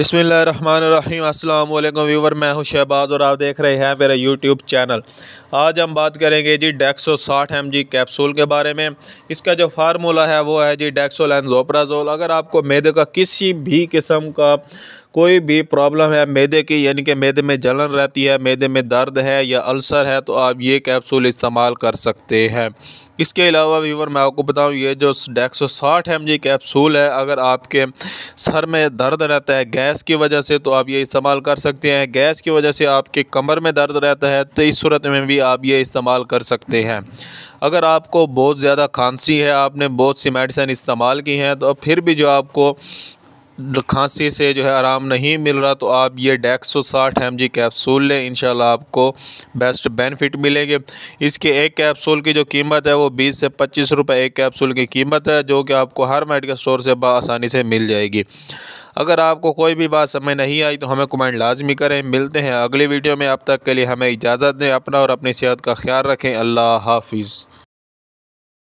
अस्सलाम वालेकुम व्यूवर मैं हूं शहबाज और आप देख रहे हैं मेरा यूट्यूब चैनल आज हम बात करेंगे जी डेक्सो साठ एम जी कैप्सूल के बारे में इसका जो फार्मूला है वो है जी डेक्सोलैनजोपराजोल अगर आपको मैदे का किसी भी किस्म का कोई भी प्रॉब्लम है मैदे की यानी कि मैदे में जलन रहती है मैदे में दर्द है या अल्सर है तो आप ये कैप्सूल इस्तेमाल कर सकते हैं इसके अलावा व्यूवर मैं आपको बताऊं ये जो डेक्सो सौ साठ एम जी कैप्सूल है अगर आपके सर में दर्द रहता है गैस की वजह से तो आप ये इस्तेमाल कर सकते हैं गैस की वजह से आपके कमर में दर्द रहता है तो इस सूरत में भी आप ये इस्तेमाल कर सकते हैं अगर आपको बहुत ज़्यादा खांसी है आपने बहुत सी मेडिसिन इस्तेमाल की हैं तो फिर भी जो आपको खांसी से जो है आराम नहीं मिल रहा तो आप ये डेक्सो साठ एम जी कैप्सूल लें इन आपको बेस्ट बेनिफिट मिलेंगे इसके एक कैप्सूल की जो कीमत है वो बीस से पच्चीस रुपये एक कैप्सूल की कीमत है जो कि आपको हर मेडिकल स्टोर से आसानी से मिल जाएगी अगर आपको कोई भी बात समझ नहीं आई तो हमें कमेंट लाजमी करें मिलते हैं अगली वीडियो में अब तक के लिए हमें इजाज़त दें अपना और अपनी सेहत का ख्याल रखें अल्लाह हाफिज़